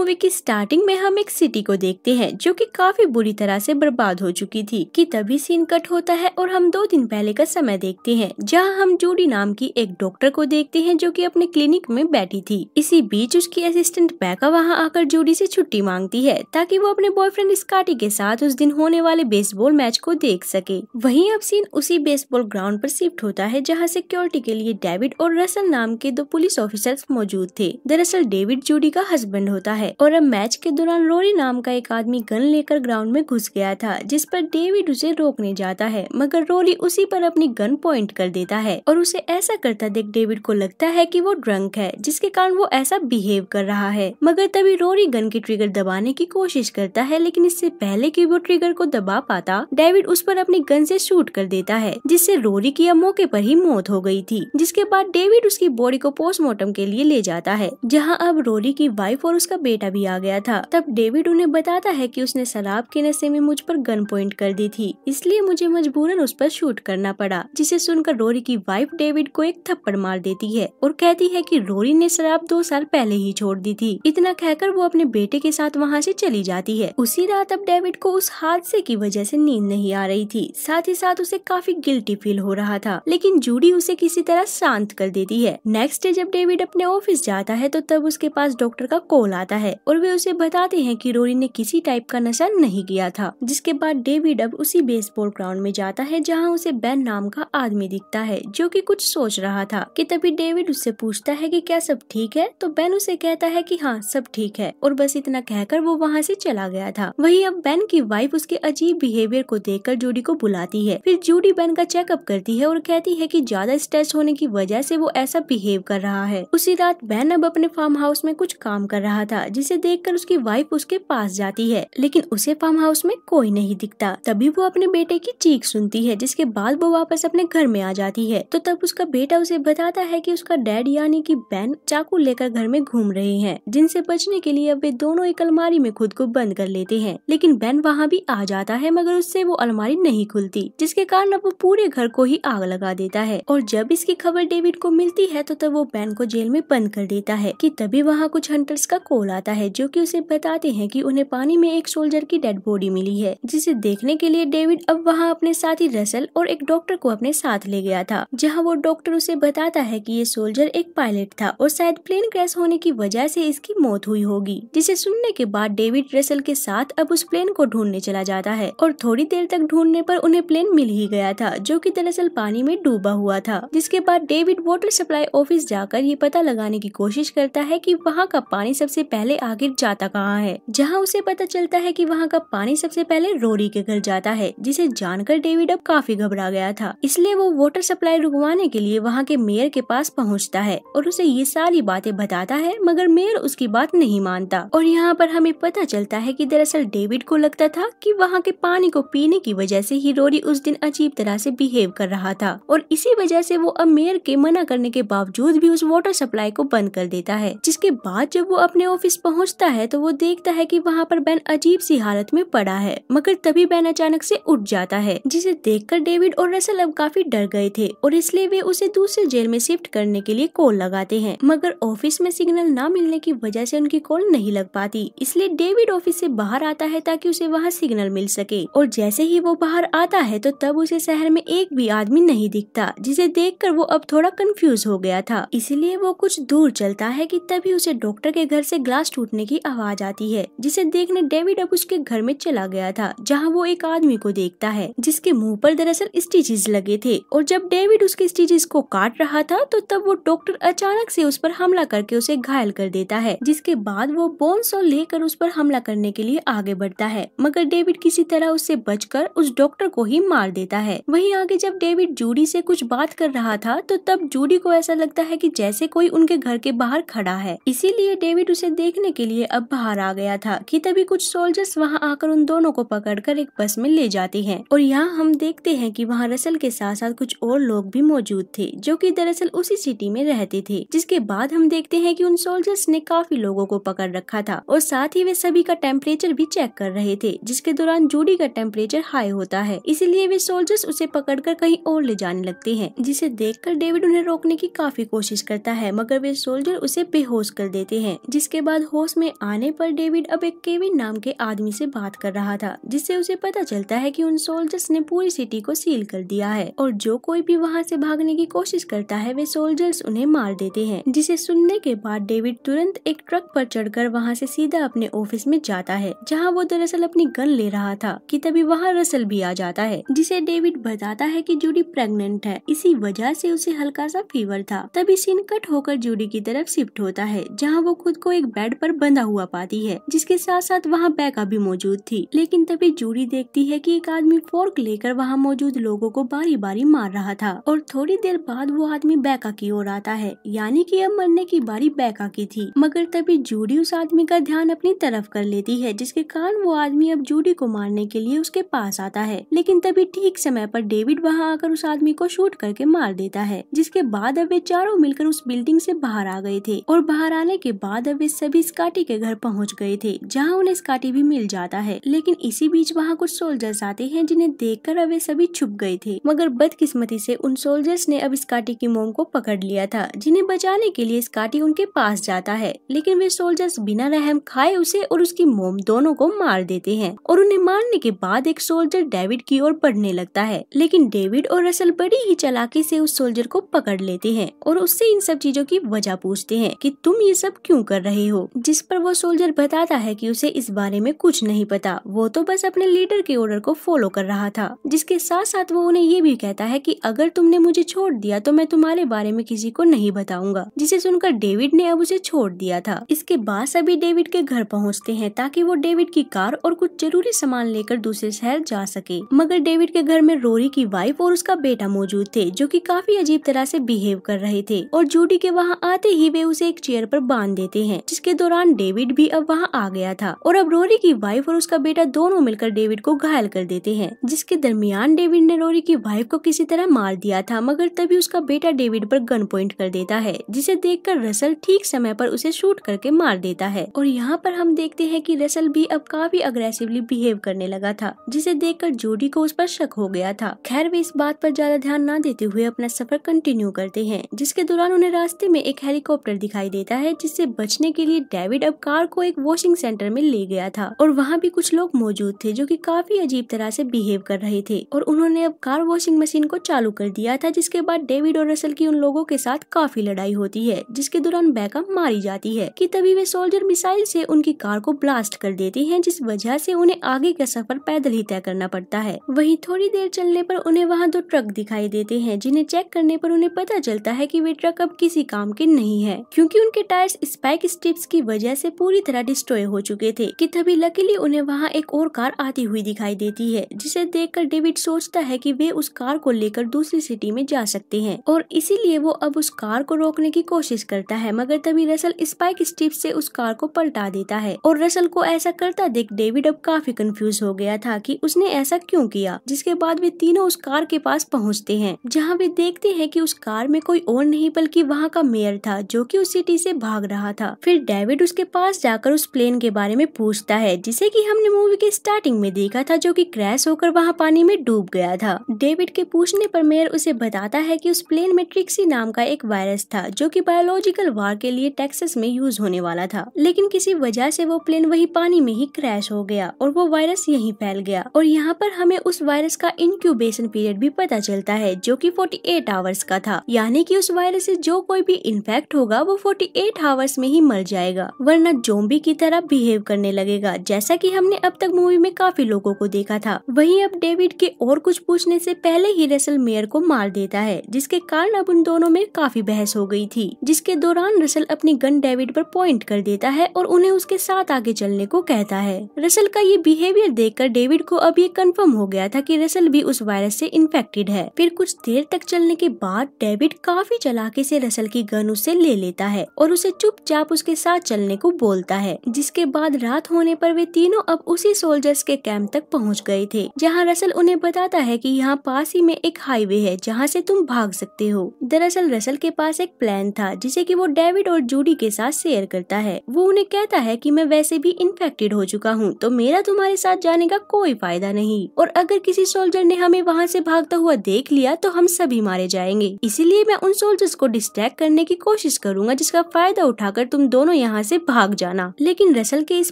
movie की starting में हम एक सिटी को देखते हैं जो कि काफी बुरी तरह से बर्बाद हो चुकी थी कि तभी सीन कट होता है और हम दो दिन पहले का समय देखते हैं जहाँ हम जूडी नाम की एक डॉक्टर को देखते हैं जो की अपने क्लिनिक में बैठी थी इसी बीच उसकी असिस्टेंट बैका वहाँ आकर जूडी से छुट्टी मांगती है ताकि वो अपने बॉयफ्रेंड स्काटी के साथ उस दिन होने वाले बेसबॉल मैच को देख सके वही अब सीन उसी बेसबॉल ग्राउंड आरोप शिफ्ट होता है जहाँ सिक्योरिटी के लिए डेविड और रसल नाम के दो पुलिस ऑफिसर मौजूद थे दरअसल डेविड जूडी का हस्बैंड होता है है और अब मैच के दौरान रोरी नाम का एक आदमी गन लेकर ग्राउंड में घुस गया था जिस पर डेविड उसे रोकने जाता है मगर रोरी उसी पर अपनी गन पॉइंट कर देता है और उसे ऐसा करता देख डेविड को लगता है कि वो ड्रंक है जिसके कारण वो ऐसा बिहेव कर रहा है मगर तभी रोरी गन की ट्रिगर दबाने की कोशिश करता है लेकिन इससे पहले की वो ट्रिगर को दबा पाता डेविड उस पर अपनी गन से शूट कर देता है जिससे रोरी की अब मौके पर ही मौत हो गई थी जिसके बाद डेविड उसकी बॉडी को पोस्टमार्टम के लिए ले जाता है जहाँ अब रोरी की वाइफ और उसका बेटा बेटा भी आ गया था तब डेविड उन्हें बताता है कि उसने शराब के नशे में मुझ पर गन पॉइंट कर दी थी इसलिए मुझे मजबूरन उस पर शूट करना पड़ा जिसे सुनकर रोरी की वाइफ डेविड को एक थप्पड़ मार देती है और कहती है कि रोरी ने शराब दो साल पहले ही छोड़ दी थी इतना कहकर वो अपने बेटे के साथ वहाँ से चली जाती है उसी रात अब डेविड को उस हादसे की वजह से नींद नहीं आ रही थी साथ ही साथ उसे काफी गिल्टी फील हो रहा था लेकिन जूडी उसे किसी तरह शांत कर देती है नेक्स्ट डे जब डेविड अपने ऑफिस जाता है तो तब उसके पास डॉक्टर का कॉल आता है है और वे उसे बताते हैं कि रोरी ने किसी टाइप का नशा नहीं किया था जिसके बाद डेविड अब उसी बेसबॉल ग्राउंड में जाता है जहाँ उसे बैन नाम का आदमी दिखता है जो की कुछ सोच रहा था की तभी डेविड उससे पूछता है की क्या सब ठीक है तो बैन उसे कहता है की हाँ सब ठीक है और बस इतना कहकर वो वहाँ से चला गया था वही अब बैन की वाइफ उसके अजीब बिहेवियर को कर जूडी को बुलाती है फिर जूडी बैन का चेकअप करती है और कहती है कि ज्यादा स्ट्रेस होने की वजह से वो ऐसा बिहेव कर रहा है उसी रात बैन अब अपने फार्म हाउस में कुछ काम कर रहा था जिसे देखकर उसकी वाइफ उसके पास जाती है लेकिन उसे फार्म हाउस में कोई नहीं दिखता तभी वो अपने बेटे की चीख सुनती है जिसके बाद वो वापस अपने घर में आ जाती है तो तब उसका बेटा उसे बताता है की उसका डैड यानी की बैन चाकू लेकर घर में घूम रहे हैं जिनसे बचने के लिए अब वे दोनों एक अलमारी में खुद को बंद कर लेते हैं लेकिन बैन वहाँ भी आ जाता है मगर उससे वो अलमारी नहीं खुलती जिसके कारण अब वो पूरे घर को ही आग लगा देता है और जब इसकी खबर डेविड को मिलती है तो तब वो बैन को जेल में बंद कर देता है की तभी वहाँ कुछ हंटर्स का कॉल आ आता है जो कि उसे बताते हैं कि उन्हें पानी में एक सोल्जर की डेड बॉडी मिली है जिसे देखने के लिए डेविड अब वहाँ अपने साथी रसल और एक डॉक्टर को अपने साथ ले गया था जहाँ वो डॉक्टर उसे बताता है की ये सोल्जर एक पायलट था और शायद प्लेन क्रैश होने की वजह ऐसी इसकी मौत हुई होगी जिसे सुनने के बाद डेविड रसल के साथ अब उस प्लेन को ढूंढने चला जाता है और थोड़ी देर तक ढूंढने पर उन्हें प्लेन मिल ही गया था जो कि दरअसल पानी में डूबा हुआ था जिसके बाद डेविड वाटर सप्लाई ऑफिस जाकर ये पता लगाने की कोशिश करता है कि वहाँ का पानी सबसे पहले पहले आखिर जाता कहाँ है जहाँ उसे पता चलता है की वहाँ का पानी सबसे पहले रोरी के घर जाता है जिसे जानकर डेविड अब काफी घबरा गया था इसलिए वो वाटर सप्लाई रुकवाने के लिए वहाँ के मेयर के पास पहुँचता है और उसे ये सारी बातें बताता है मगर मेयर उसकी बात नहीं मानता और यहाँ पर हमें पता चलता है कि दरअसल डेविड को लगता था कि वहाँ के पानी को पीने की वजह से ही रोरी उस दिन अजीब तरह से बिहेव कर रहा था और इसी वजह से वो अब मेयर के मना करने के बावजूद भी उस वाटर सप्लाई को बंद कर देता है जिसके बाद जब वो अपने ऑफिस पहुंचता है तो वो देखता है कि वहाँ पर बैन अजीब सी हालत में पड़ा है मगर तभी बैन अचानक से उठ जाता है जिसे देखकर डेविड और रसल अब काफी डर गए थे और इसलिए वे उसे दूसरे जेल में शिफ्ट करने के लिए कॉल लगाते हैं मगर ऑफिस में सिग्नल न मिलने की वजह से उनकी कॉल नहीं लग पाती इसलिए डेविड ऑफिस से बाहर आता है ताकि उसे वहाँ सिग्नल मिल सके और जैसे ही वो बाहर आता है तो तब उसे शहर में एक भी आदमी नहीं दिखता जिसे देख वो अब थोड़ा कंफ्यूज हो गया था इसलिए वो कुछ दूर चलता है कि तभी उसे डॉक्टर के घर से ग्लास टूटने की आवाज आती है जिसे देखने डेविड अब उसके घर में चला गया था जहाँ वो एक आदमी को देखता है जिसके मुँह पर दरअसल स्टिचेज लगे थे और जब डेविड उसके स्टिचेज को काट रहा था तो तब वो डॉक्टर अचानक से उस पर हमला करके उसे घायल कर देता है जिसके बाद वो बोन्स और लेकर उस पर हमला करने के लिए आगे बढ़ता है मगर डेविड किसी तरह उससे बचकर उस डॉक्टर को ही मार देता है वहीं आगे जब डेविड जूडी से कुछ बात कर रहा था तो तब जूडी को ऐसा लगता है कि जैसे कोई उनके घर के बाहर खड़ा है इसीलिए डेविड उसे देख देखने के लिए अब बाहर आ गया था कि तभी कुछ सोल्जर्स वहां आकर उन दोनों को पकड़कर एक बस में ले जाते हैं और यहाँ हम देखते हैं कि वहाँ रसल के साथ साथ कुछ और लोग भी मौजूद थे जो कि दरअसल उसी सिटी में रहते थे जिसके बाद हम देखते हैं कि उन सोल्जर्स ने काफी लोगों को पकड़ रखा था और साथ ही वे सभी का टेम्परेचर भी चेक कर रहे थे जिसके दौरान जूडी का टेम्परेचर हाई होता है इसीलिए वे सोल्जर्स उसे कर कहीं और ले जाने लगते है जिसे कर डेविड उन्हें रोकने की काफी कोशिश करता है मगर वे सोल्जर उसे बेहोश कर देते हैं जिसके बाद होश में आने पर डेविड अब एक केविन नाम के आदमी से बात कर रहा था जिससे उसे पता चलता है कि उन सोल्जर्स ने पूरी सिटी को सील कर दिया है और जो कोई भी वहाँ से भागने की कोशिश करता है वे सोल्जर्स उन्हें मार देते हैं जिसे सुनने के बाद डेविड तुरंत एक ट्रक पर चढ़कर वहाँ से सीधा अपने ऑफिस में जाता है जहाँ वो दरअसल अपनी गन ले रहा था कि तभी वहाँ रसल भी आ जाता है जिसे डेविड बताता है कि जूडी प्रेग्नेंट है इसी वजह से उसे हल्का सा फीवर था तभी सीन कट होकर जूडी की तरफ शिफ्ट होता है जहाँ वो खुद को एक बेड पर बंधा हुआ पाती है जिसके साथ साथ वहाँ बैका भी मौजूद थी लेकिन तभी जूरी देखती है की एक आदमी फोर्क लेकर वहाँ मौजूद लोगो को बारी बारी मार रहा था और थोड़ी देर बाद वो आदमी बैका की ओर आता है यानी की अब मरने की बारी बैका की थी मगर तभी जूरी उस आदमी का ध्यान अपनी तरफ कर लेती है जिसके कारण वो आदमी अब जूडी को मारने के लिए उसके पास आता है लेकिन तभी ठीक समय पर डेविड वहां आकर उस आदमी को शूट करके मार देता है जिसके बाद अब वे चारों मिलकर उस बिल्डिंग से बाहर आ गए थे और बाहर आने के बाद अब वे सभी स्काटी के घर पहुंच गए थे जहां उन्हें स्काटी भी मिल जाता है लेकिन इसी बीच वहां कुछ सोल्जर्स आते हैं जिन्हें देखकर अब सभी छुप गए थे मगर बदकिस्मती से उन सोल्जर्स ने अब स्काटी की मोम को पकड़ लिया था जिन्हें बचाने के लिए स्काटी उनके पास जाता है लेकिन वे सोल्जर्स बिना रहम खाए उसे और उसकी मोम दोनों को मार देते हैं और उन्हें मारने के बाद एक सोल्जर डेविड की ओर बढ़ने लगता है लेकिन डेविड और रसल बड़ी ही चलाकी से उस सोल्जर को पकड़ लेते हैं और उससे इन सब चीजों की वजह पूछते हैं कि तुम ये सब क्यों कर रहे हो जिस पर वो सोल्जर बताता है कि उसे इस बारे में कुछ नहीं पता वो तो बस अपने लीडर के ऑर्डर को फॉलो कर रहा था जिसके साथ साथ वो उन्हें ये भी कहता है कि अगर तुमने मुझे छोड़ दिया तो मैं तुम्हारे बारे में किसी को नहीं बताऊंगा जिसे सुनकर डेविड ने अब उसे छोड़ दिया था इसके बाद सभी डेविड के घर पहुँचते हैं ताकि वो डेविड की कार और कुछ जरूरी सामान लेकर दूसरे शहर जा सके मगर डेविड के घर में रोरी की वाइफ और उसका बेटा मौजूद थे जो की काफी अजीब तरह ऐसी बिहेव कर रहे थे और जूडी के वहाँ आते ही वे उसे एक चेयर आरोप बांध देते हैं जिसके दौरान डेविड भी अब वहाँ आ गया था और अब रोरी की वाइफ और उसका बेटा दोनों मिलकर डेविड को घायल कर देते हैं जिसके दरमियान डेविड ने रोरी की वाइफ को किसी तरह मार दिया था मगर तभी उसका बेटा डेविड पर गन पॉइंट कर देता है जिसे कर रसल ठीक समय पर उसे शूट करके मार देता है और यहाँ पर हम देखते हैं की रसल भी अब काफी अग्रेसिवली बिहेव करने लगा था जिसे कर जोडी को उस पर शक हो गया था खैर वे इस बात पर ज्यादा ध्यान न देते हुए अपना सफर कंटिन्यू करते हैं जिसके दौरान उन्हें रास्ते में एक हेलीकॉप्टर दिखाई देता है जिससे बचने के लिए डेविड अब कार को एक वॉशिंग सेंटर में ले गया था और वहाँ भी कुछ लोग मौजूद थे जो की काफी अजीब तरह से बिहेव कर रहे थे और उन्होंने अब कार वॉशिंग मशीन को चालू कर दिया था जिसके बाद डेविड और रसल की उन लोगों के साथ काफी लड़ाई होती है जिसके दौरान बैकअप मारी जाती है की तभी वे सोल्जर मिसाइल ऐसी उनकी कार को ब्लास्ट कर देती हैं जिस वजह ऐसी उन्हें आगे का सफर पैदल ही तय करना पड़ता है वही थोड़ी देर चलने आरोप उन्हें वहाँ दो ट्रक दिखाई देते हैं जिन्हें चेक करने आरोप उन्हें पता चलता है की वे ट्रक अब किसी काम के नहीं है क्यूँकी उनके टायर स्पाइक स्ट्रिप्स की की वजह से पूरी तरह डिस्ट्रॉय हो चुके थे कि तभी लकीली उन्हें वहाँ एक और कार आती हुई दिखाई देती है जिसे देखकर डेविड सोचता है कि वे उस कार को लेकर दूसरी सिटी में जा सकते हैं और इसीलिए वो अब उस कार को रोकने की कोशिश करता है मगर तभी रसल स्पाइक स्टिप से उस कार को पलटा देता है और रसल को ऐसा करता देख डेविड अब काफी कंफ्यूज हो गया था कि उसने ऐसा क्यों किया जिसके बाद वे तीनों उस कार के पास पहुँचते हैं जहाँ वे देखते हैं कि उस कार में कोई और नहीं बल्कि वहाँ का मेयर था जो कि उस सिटी से भाग रहा था फिर डेविड डेविड उसके पास जाकर उस प्लेन के बारे में पूछता है जिसे कि हमने मूवी के स्टार्टिंग में देखा था जो कि क्रैश होकर वहाँ पानी में डूब गया था डेविड के पूछने पर मेयर उसे बताता है कि उस प्लेन में ट्रिक्सी नाम का एक वायरस था जो कि बायोलॉजिकल वार के लिए टेक्सस में यूज होने वाला था लेकिन किसी वजह से वो प्लेन वही पानी में ही क्रैश हो गया और वो वायरस यहीं फैल गया और यहाँ पर हमें उस वायरस का इंक्यूबेशन पीरियड भी पता चलता है जो कि 48 आवर्स का था यानी कि उस वायरस से जो कोई भी इन्फेक्ट होगा वो 48 आवर्स में ही मर जाएगा करेगा वरना जोम्बी की तरह बिहेव करने लगेगा जैसा कि हमने अब तक मूवी में काफी लोगों को देखा था वहीं अब डेविड के और कुछ पूछने से पहले ही रसल मेयर को मार देता है जिसके कारण अब उन दोनों में काफी बहस हो गई थी जिसके दौरान रसल अपनी गन डेविड पर पॉइंट कर देता है और उन्हें उसके साथ आगे चलने को कहता है रसल का ये बिहेवियर देख डेविड को अब ये कन्फर्म हो गया था की रसल भी उस वायरस ऐसी इन्फेक्टेड है फिर कुछ देर तक चलने के बाद डेविड काफी चलाके से रसल की गन उससे ले लेता है और उसे चुपचाप उसके साथ चलने को बोलता है जिसके बाद रात होने पर वे तीनों अब उसी सोल्जर्स के कैंप तक पहुंच गए थे जहां रसल उन्हें बताता है कि यहाँ पास ही में एक हाईवे है जहां से तुम भाग सकते हो दरअसल रसल के पास एक प्लान था जिसे की वो डेविड और जूडी के साथ शेयर करता है वो उन्हें कहता है की मैं वैसे भी इन्फेक्टेड हो चुका हूँ तो मेरा तुम्हारे साथ जाने का कोई फायदा नहीं और अगर किसी सोल्जर ने हमें वहाँ ऐसी भागता हुआ देख लिया तो हम सभी मारे जाएंगे इसीलिए मैं उन सोल्जर्स को डिस्ट्रैक्ट करने की कोशिश करूंगा जिसका फायदा उठाकर तुम दोनों यहाँ वहाँ से भाग जाना लेकिन रसल के इस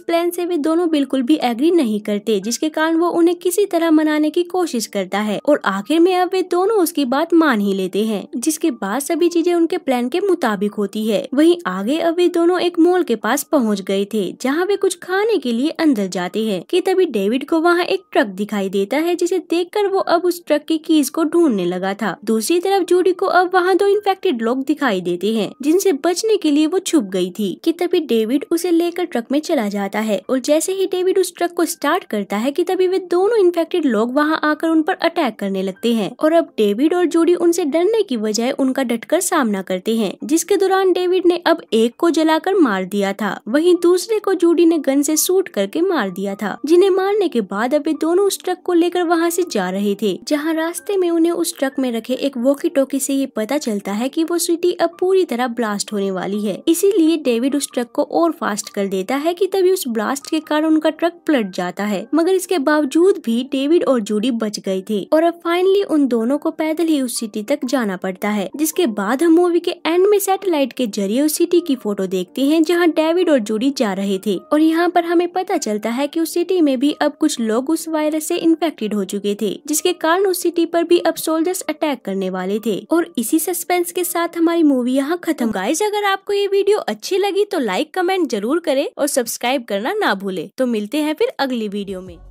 प्लान से वे दोनों बिल्कुल भी एग्री नहीं करते जिसके कारण वो उन्हें किसी तरह मनाने की कोशिश करता है और आखिर में अब वे दोनों उसकी बात मान ही लेते हैं जिसके बाद सभी चीजें उनके प्लान के मुताबिक होती है वही आगे अब वे दोनों एक मॉल के पास पहुँच गए थे जहाँ वे कुछ खाने के लिए अंदर जाते हैं की तभी डेविड को वहाँ एक ट्रक दिखाई देता है जिसे देख वो अब उस ट्रक की कीज को ढूंढने लगा था दूसरी तरफ जूडी को अब वहाँ दो इन्फेक्टेड लोग दिखाई देते हैं जिनसे बचने के लिए वो छुप गई थी कि तभी तभी डेविड उसे लेकर ट्रक में चला जाता है और जैसे ही डेविड उस ट्रक को स्टार्ट करता है कि तभी वे दोनों इन्फेक्टेड लोग वहाँ आकर उन पर अटैक करने लगते हैं और अब डेविड और जूडी उनसे डरने की बजाय उनका डटकर सामना करते हैं जिसके दौरान डेविड ने अब एक को जलाकर मार दिया था वहीं दूसरे को जूडी ने गन से सूट करके मार दिया था जिन्हें मारने के बाद अब वे दोनों उस ट्रक को लेकर वहाँ से जा रहे थे जहाँ रास्ते में उन्हें उस ट्रक में रखे एक वॉकी टॉकी से ये पता चलता है कि वो सिटी अब पूरी तरह ब्लास्ट होने वाली है इसीलिए डेविड उस ट्रक ट्रक को और फास्ट कर देता है कि तभी उस ब्लास्ट के कारण उनका ट्रक पलट जाता है मगर इसके बावजूद भी डेविड और जूडी बच गई थी और अब फाइनली उन दोनों को पैदल ही उस सिटी तक जाना पड़ता है जिसके बाद हम मूवी के एंड में सैटेलाइट के जरिए उस सिटी की फोटो देखते हैं जहाँ डेविड और जूडी जा रहे थे और यहाँ पर हमें पता चलता है की उस सिटी में भी अब कुछ लोग उस वायरस से इन्फेक्टेड हो चुके थे जिसके कारण उस सिटी पर भी अब सोल्जर्स अटैक करने वाले थे और इसी सस्पेंस के साथ हमारी मूवी यहाँ खत्म गाइज अगर आपको ये वीडियो अच्छी लगी तो लाइक कमेंट जरूर करें और सब्सक्राइब करना ना भूले तो मिलते हैं फिर अगली वीडियो में